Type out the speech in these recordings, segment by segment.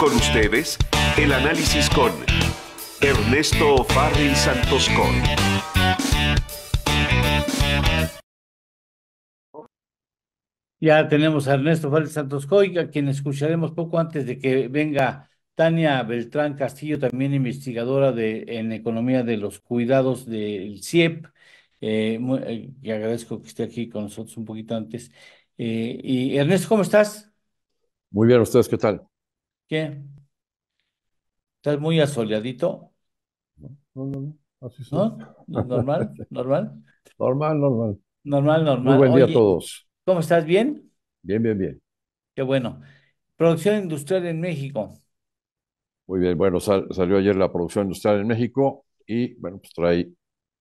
Con ustedes, el análisis con Ernesto Santos Santoscoy. Ya tenemos a Ernesto Santos Santoscoy, a quien escucharemos poco antes de que venga Tania Beltrán Castillo, también investigadora de, en economía de los cuidados del CIEP. Eh, eh agradezco que esté aquí con nosotros un poquito antes. Eh, y Ernesto, ¿cómo estás? Muy bien, ¿ustedes qué tal? ¿Qué? ¿Estás muy asoleadito? No, no, no, así ¿No? ¿Normal? ¿Normal? Normal, normal. Normal, normal. Muy buen día a todos. ¿Cómo estás? ¿Bien? Bien, bien, bien. Qué bueno. Producción industrial en México. Muy bien, bueno, salió ayer la producción industrial en México y, bueno, pues trae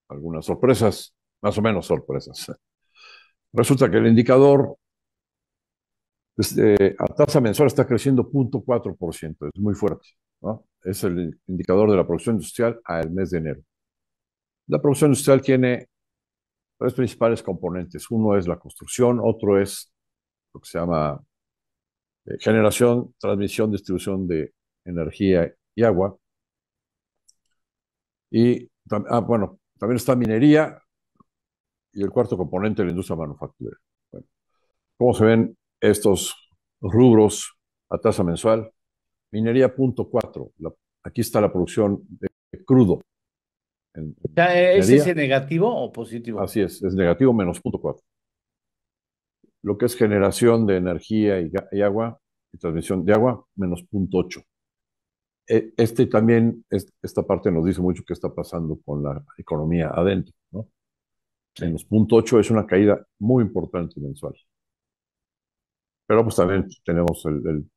algunas sorpresas, más o menos sorpresas. Resulta que el indicador pues, eh, a tasa mensual está creciendo 0.4%, es muy fuerte. Es el indicador de la producción industrial al mes de enero. La producción industrial tiene tres principales componentes. Uno es la construcción, otro es lo que se llama eh, generación, transmisión, distribución de energía y agua. Y, ah, bueno, también está minería y el cuarto componente, la industria manufacturera. Bueno, ¿Cómo se ven estos rubros a tasa mensual. Minería punto cuatro, aquí está la producción de crudo. E-, ¿Es negativo o positivo? Así es, es negativo menos punto cuatro. Lo que es generación de energía y, agua, y transmisión de agua, menos punto ocho. E, este también, esta parte nos dice mucho qué está pasando con la economía adentro. ¿no? En los punto ocho es una caída muy importante mensual. Pero pues también tenemos el,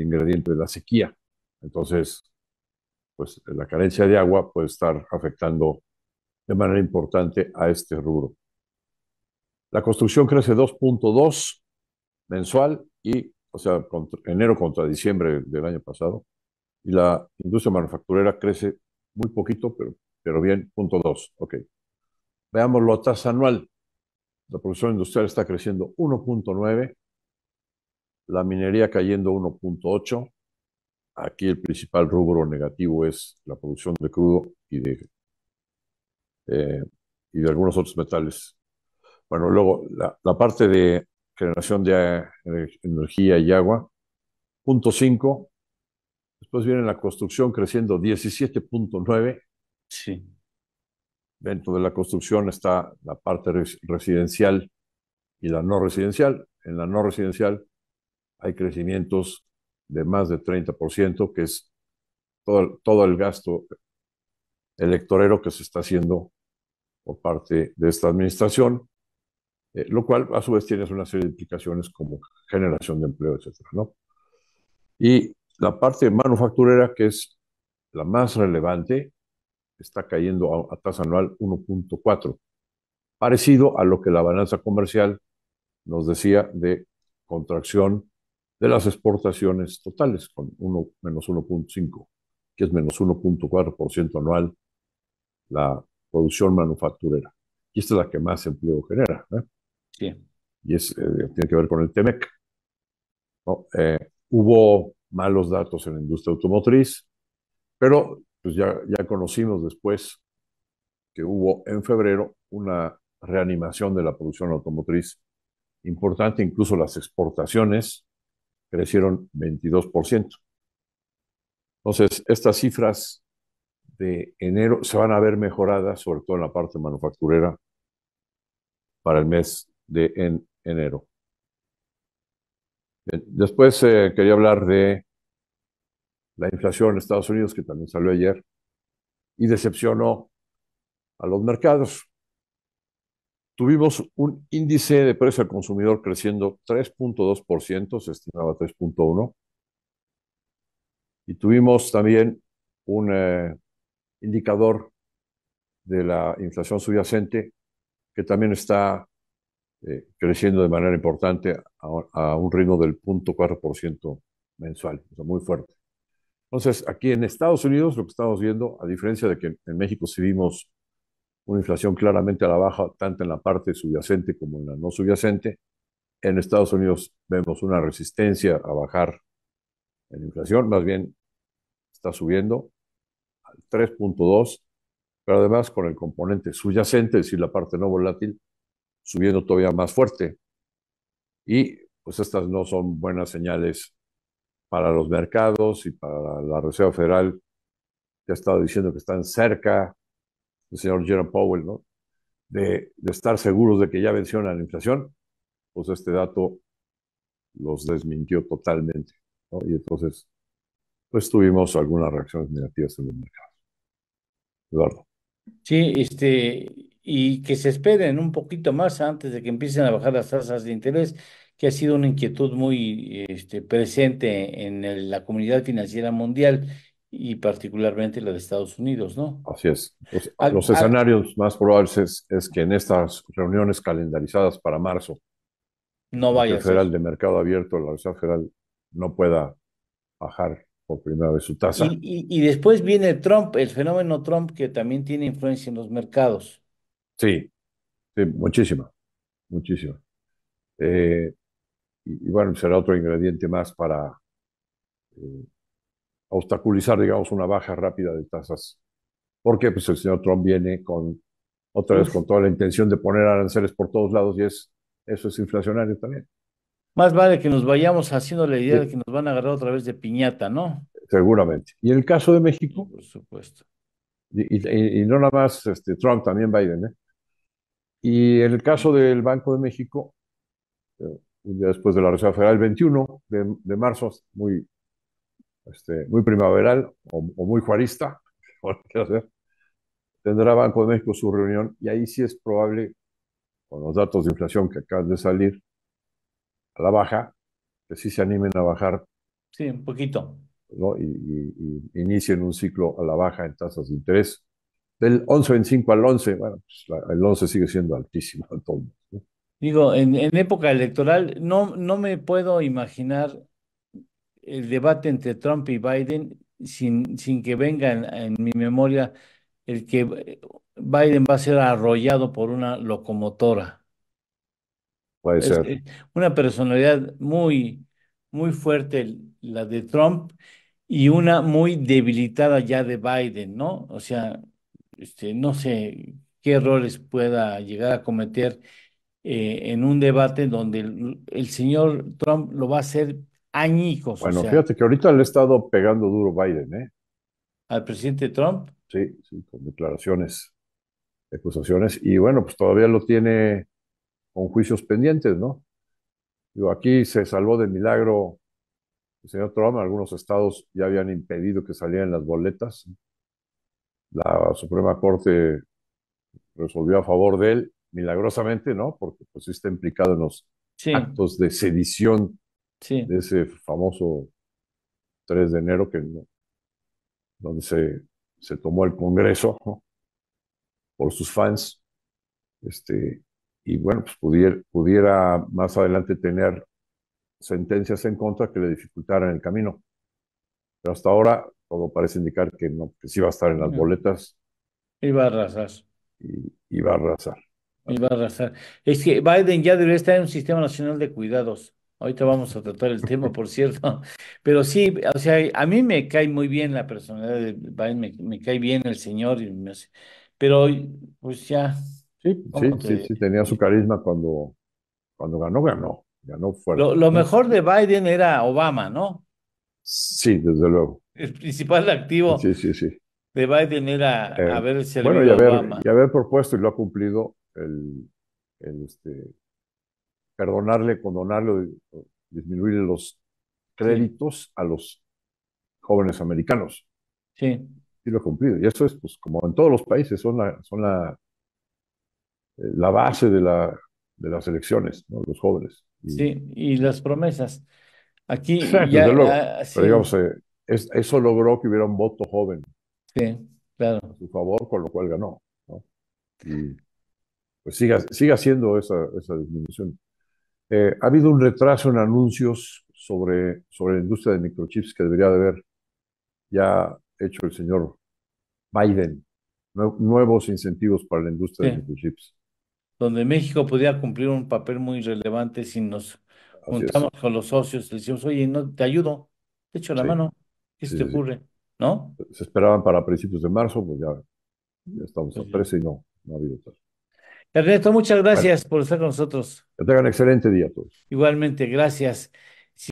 ingrediente de la sequía. Entonces, pues la carencia de agua puede estar afectando de manera importante a este rubro. La construcción crece 2.2 mensual y, o sea, enero contra diciembre del año pasado. Y la industria manufacturera crece muy poquito, pero, pero bien, punto 2. Ok. Veámoslo a tasa anual. La producción industrial está creciendo 1.9 la minería cayendo 1.8. Aquí el principal rubro negativo es la producción de crudo y de, eh, y de algunos otros metales. Bueno, luego la, parte de generación de energía y agua, 0.5, Después viene la construcción creciendo 17.9. Dentro de la construcción está la parte residencial y la no residencial. En la no residencial hay crecimientos de más de 30%, que es todo, todo el gasto electorero que se está haciendo por parte de esta administración, eh, lo cual a su vez tiene una serie de implicaciones como generación de empleo, etc. Y la parte manufacturera, que es la más relevante, está cayendo a, a tasa anual 1.4, parecido a lo que la balanza comercial nos decía de contracción de las exportaciones totales, con uno, menos 1.5, que es menos 1.4% anual la producción manufacturera. Y esta es la que más empleo genera. ¿eh? Sí. Y eh, tiene que ver con el TEMEC. Eh, hubo malos datos en la industria automotriz, pero pues ya, ya conocimos después que hubo en febrero una reanimación de la producción automotriz importante, incluso las exportaciones crecieron 22%. Entonces, estas cifras de enero se van a ver mejoradas, sobre todo en la parte manufacturera, para el mes de en enero. Eh, después eh, quería hablar de la inflación en Estados Unidos, que también salió ayer, y decepcionó a los mercados. Tuvimos un índice de precio al consumidor creciendo 3.2%, se estimaba 3.1%, y tuvimos también un eh, indicador de la inflación subyacente que también está eh, creciendo de manera importante a, un ritmo del 0.4% mensual, o sea, muy fuerte. Entonces, aquí en Estados Unidos lo que estamos viendo, a diferencia de que en México sí vimos una inflación claramente a la baja, tanto en la parte subyacente como en la no subyacente. En Estados Unidos vemos una resistencia a bajar en la inflación, más bien está subiendo al 3.2, pero además con el componente subyacente, es decir, la parte no volátil, subiendo todavía más fuerte. Y pues estas no son buenas señales para los mercados y para la Reserva Federal, que ha estado diciendo que están cerca el señor Jerome Powell, ¿no? De, estar seguros de que ya venció la inflación, pues este dato los desmintió totalmente. ¿no? Y entonces, pues tuvimos algunas reacciones negativas en los mercados. Eduardo. Sí, este, y que se esperen un poquito más antes de que empiecen a bajar las tasas de interés, que ha sido una inquietud muy este, presente en la comunidad financiera mundial y particularmente la de Estados Unidos, ¿no? Así es. Los, escenarios más probables es, es, que en estas reuniones calendarizadas para marzo, no vaya Federal de Mercado Abierto, la Reserva Federal, no pueda bajar por primera vez su tasa. Y, y, después viene Trump, el fenómeno Trump que también tiene influencia en los mercados. Sí, sí, muchísima, muchísima. Eh, y, bueno, será otro ingrediente más para... Eh, obstaculizar, digamos, una baja rápida de tasas. Porque pues, el señor Trump viene con, otra vez, con toda la intención de poner aranceles por todos lados y es, eso es inflacionario también. Más vale que nos vayamos haciendo la idea de que nos van a agarrar otra vez de piñata, ¿no? Seguramente. Y el caso de México. Por supuesto. Y, no nada más este, Trump, también Biden, ¿eh? Y en el caso del Banco de México, eh, un día después de la Reserva Federal, el 21 de, de marzo, muy este, muy primaveral o, muy juarista, tendrá Banco de México su reunión y ahí sí es probable, con los datos de inflación que acaban de salir, a la baja, que sí se animen a bajar. Sí, un poquito. Y, inicien un ciclo a la baja en tasas de interés. Del 11.25 al 11, bueno, pues, el 11 sigue siendo altísimo. Digo, en, época electoral no, no me puedo imaginar el debate entre Trump y Biden sin, sin que venga en, mi memoria el que eh, Biden va a ser arrollado por una locomotora. Puede ser. Eh, una personalidad muy, muy fuerte la de Trump y una muy debilitada ya de Biden, ¿no? O sea, este, no sé qué errores pueda llegar a cometer eh, en un debate donde el, el señor Trump lo va a hacer añicos. Bueno, fíjate que ahorita le ha estado pegando duro Biden, ¿eh? ¿Al presidente Trump? Sí, sí, con declaraciones, acusaciones. Y bueno, pues todavía lo tiene con juicios pendientes, ¿no? Digo, aquí se salvó de milagro el señor Trump. Algunos estados ya habían impedido que salieran las boletas. La Suprema Corte resolvió a favor de él, milagrosamente, ¿no? Porque pues está implicado en los actos de sedición de ese famoso 3 de enero que, donde se, tomó el Congreso por sus fans. Este, y bueno, pues pudiera, pudiera más adelante tener sentencias en contra que le dificultaran el camino. Pero hasta ahora todo parece indicar que no, que sí va a estar en las boletas. Iba a arrasar. Y, y va a arrasar. Y va a arrasar. Es que Biden ya debería estar en un sistema nacional de cuidados. Ahorita vamos a tratar el tema, por cierto. Pero sí, o sea, a mí me cae muy bien la personalidad de Biden, me, cae bien el señor, pero pues ya, Sí, sí, sí, tenía su carisma cuando, cuando ganó, ganó, ganó fuerte. lo mejor de Biden era Obama, ¿no? Sí, desde luego. El principal activo de Biden era eh, haber servido a Obama. y haber propuesto, y lo ha cumplido, el, el, este, perdonarle, condonarle, disminuir los créditos a los jóvenes americanos. Sí. Y lo he cumplido. Y eso es, pues, como en todos los países, son la, son la, eh, la base de, la, de las elecciones, ¿no? los jóvenes. sí, y las promesas. Aquí ya, ah, digamos, eh, eso logró que hubiera un voto joven. Sí, claro. A su favor, con lo cual ganó. Y pues siga, siga siendo esa, esa disminución. Eh, ha habido un retraso en anuncios sobre, sobre la industria de microchips que debería de haber ya hecho el señor Biden. nuevos incentivos para la industria de microchips. Donde México podía cumplir un papel muy relevante si nos juntamos con los socios, le decimos, oye, te ayudo, te echo la mano, ¿qué se te ocurre? ¿No? Se esperaban para principios de marzo, pues ya, estamos pues a 13 y no, no ha habido tal. Ernesto, muchas gracias por estar con nosotros. Que tengan un excelente día a todos. Igualmente, gracias.